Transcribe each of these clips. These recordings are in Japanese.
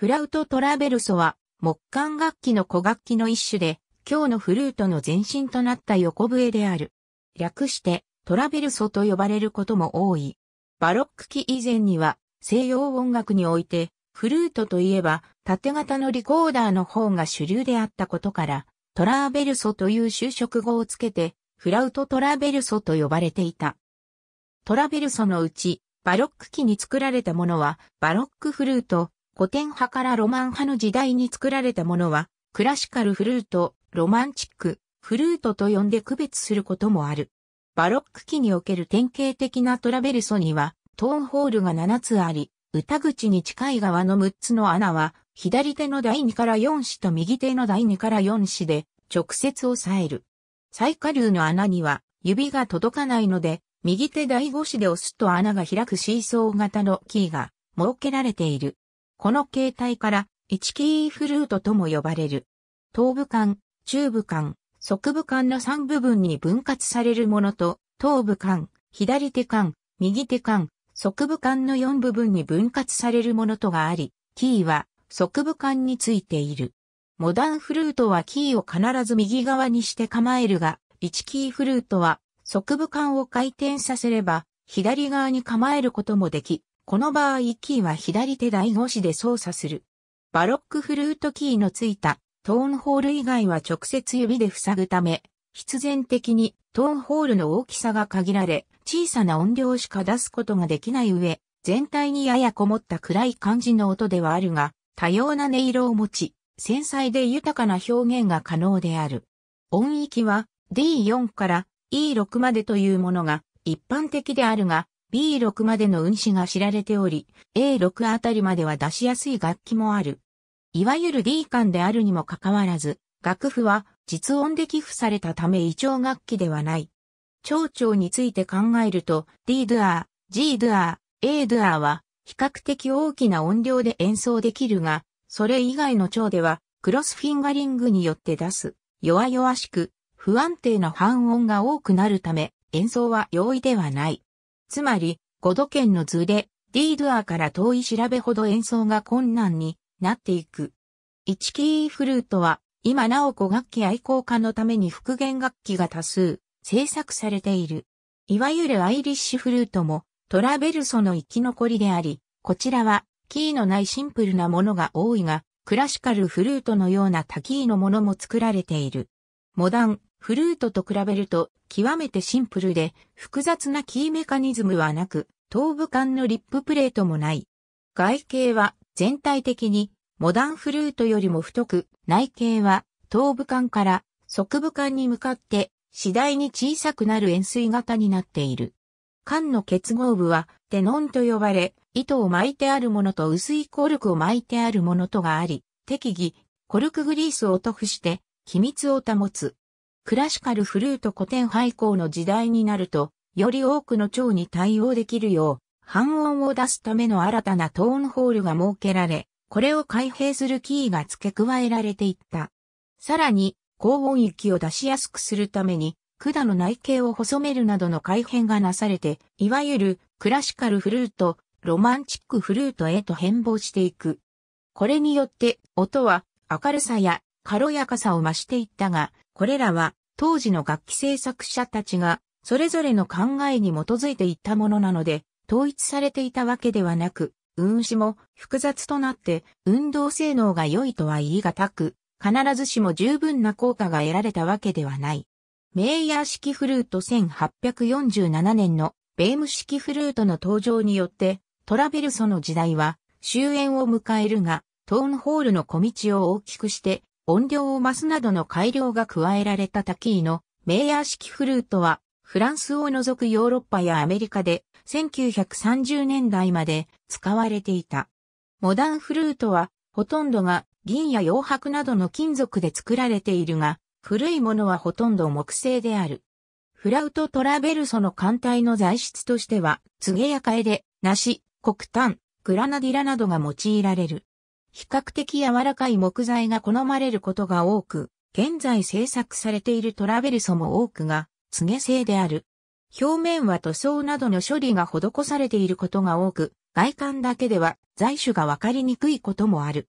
フラウトトラベルソは、木管楽器の古楽器の一種で、今日のフルートの前身となった横笛である。略して、トラベルソと呼ばれることも多い。バロック期以前には、西洋音楽において、フルートといえば、縦型のリコーダーの方が主流であったことから、トラベルソという就職語をつけて、フラウトトラベルソと呼ばれていた。トラベルソのうち、バロック期に作られたものは、バロックフルート、古典派からロマン派の時代に作られたものは、クラシカルフルート、ロマンチック、フルートと呼んで区別することもある。バロック期における典型的なトラベルソには、トーンホールが7つあり、歌口に近い側の6つの穴は、左手の第2から4子と右手の第2から4子で、直接押さえる。最下流の穴には、指が届かないので、右手第5子で押すと穴が開くシーソー型のキーが設けられている。この形態から、1キーフルートとも呼ばれる。頭部間、中部間、側部間の3部分に分割されるものと、頭部間、左手間、右手間、側部間の4部分に分割されるものとがあり、キーは側部間についている。モダンフルートはキーを必ず右側にして構えるが、1キーフルートは側部間を回転させれば、左側に構えることもでき、この場合キーは左手第5子で操作する。バロックフルートキーのついたトーンホール以外は直接指で塞ぐため、必然的にトーンホールの大きさが限られ、小さな音量しか出すことができない上、全体にややこもった暗い感じの音ではあるが、多様な音色を持ち、繊細で豊かな表現が可能である。音域は D4 から E6 までというものが一般的であるが、B6 までの運指が知られており、A6 あたりまでは出しやすい楽器もある。いわゆる D 感であるにもかかわらず、楽譜は実音で寄付されたため異調楽器ではない。蝶々について考えると、D ドゥアー、G ドゥアー、A ドゥアーは比較的大きな音量で演奏できるが、それ以外の蝶ではクロスフィンガリングによって出す弱々しく不安定な半音が多くなるため演奏は容易ではない。つまり、5度圏の図で、D ドゥアから遠い調べほど演奏が困難になっていく。1キーフルートは、今なお古楽器愛好家のために復元楽器が多数制作されている。いわゆるアイリッシュフルートもトラベルソの生き残りであり、こちらはキーのないシンプルなものが多いが、クラシカルフルートのような多キーのものも作られている。モダン、フルートと比べると極めてシンプルで複雑なキーメカニズムはなく、頭部間のリッププレートもない。外形は全体的にモダンフルートよりも太く、内径は頭部間から側部間に向かって次第に小さくなる円錐型になっている。間の結合部はテノンと呼ばれ、糸を巻いてあるものと薄いコルクを巻いてあるものとがあり、適宜、コルクグリースを塗布して秘密を保つ。クラシカルフルート古典廃校の時代になると、より多くの蝶に対応できるよう、半音を出すための新たなトーンホールが設けられ、これを開閉するキーが付け加えられていった。さらに、高音域を出しやすくするために、管の内径を細めるなどの改変がなされて、いわゆるクラシカルフルート、ロマンチックフルートへと変貌していく。これによって、音は明るさや軽やかさを増していったが、これらは当時の楽器制作者たちがそれぞれの考えに基づいていったものなので、統一されていたわけではなく、運指も複雑となって運動性能が良いとは言い難く、必ずしも十分な効果が得られたわけではない。メイヤー式フルート1847年のベーム式フルートの登場によってトラベルソの時代は終焉を迎えるが、トーンホールの小道を大きくして音量を増すなどの改良が加えられたタキーのメイヤー式フルートは、フランスを除くヨーロッパやアメリカで1930年代まで使われていた。モダンフルートは、ほとんどが銀や洋白などの金属で作られているが、古いものはほとんど木製である。フラウト・トラベルソの艦隊の材質としては、ツゲやカエデ、ナシ、黒炭、グラナディラなどが用いられる。比較的柔らかい木材が好まれることが多く、現在製作されているトラベルソも多くが、げ製である。表面は塗装などの処理が施されていることが多く、外観だけでは材種がわかりにくいこともある。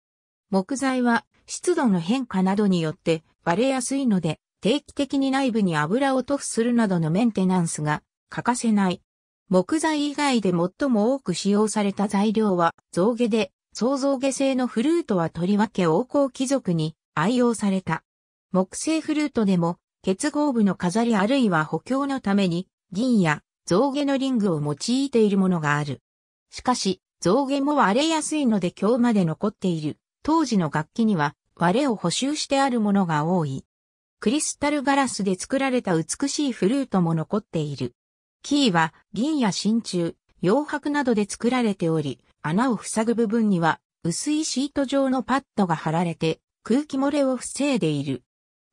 木材は湿度の変化などによって割れやすいので、定期的に内部に油を塗布するなどのメンテナンスが欠かせない。木材以外で最も多く使用された材料は造毛で創造下製のフルートはとりわけ王侯貴族に愛用された。木製フルートでも結合部の飾りあるいは補強のために銀や象牙のリングを用いているものがある。しかし、象牙も割れやすいので今日まで残っている当時の楽器には割れを補修してあるものが多い。クリスタルガラスで作られた美しいフルートも残っている。キーは銀や真鍮、洋白などで作られており、穴を塞ぐ部分には薄いシート状のパッドが貼られて空気漏れを防いでいる。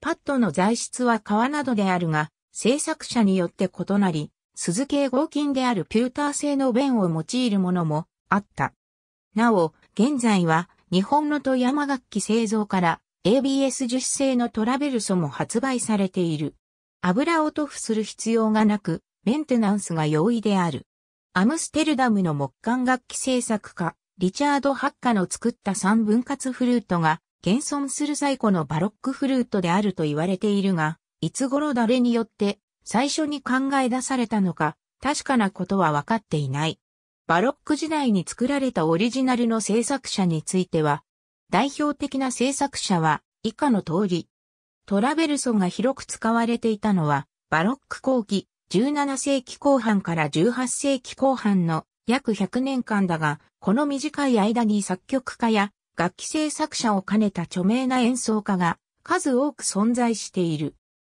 パッドの材質は革などであるが、製作者によって異なり、鈴系合金であるピューター製の弁を用いるものもあった。なお、現在は日本の富山楽器製造から ABS 樹脂製のトラベルソも発売されている。油を塗布する必要がなく、メンテナンスが容易である。アムステルダムの木管楽器製作家、リチャード・ハッカの作った三分割フルートが、現存する最古のバロックフルートであると言われているが、いつ頃誰によって最初に考え出されたのか、確かなことは分かっていない。バロック時代に作られたオリジナルの制作者については、代表的な制作者は以下の通り、トラベルソが広く使われていたのは、バロック後期、17世紀後半から18世紀後半の約100年間だが、この短い間に作曲家や楽器制作者を兼ねた著名な演奏家が数多く存在している。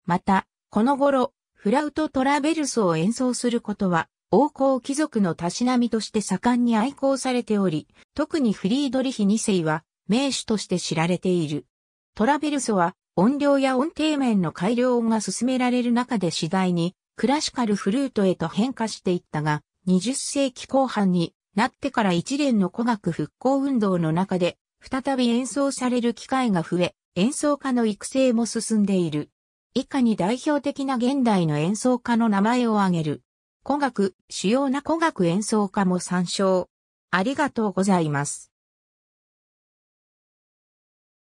また、この頃、フラウト・トラベルスを演奏することは、王侯貴族のたしなみとして盛んに愛好されており、特にフリードリヒ2世は名手として知られている。トラベルスは音量や音程面の改良が進められる中で次第にクラシカルフルートへと変化していったが、20世紀後半になってから一連の古学復興運動の中で、再び演奏される機会が増え、演奏家の育成も進んでいる。以下に代表的な現代の演奏家の名前を挙げる。古学、主要な古学演奏家も参照。ありがとうございます。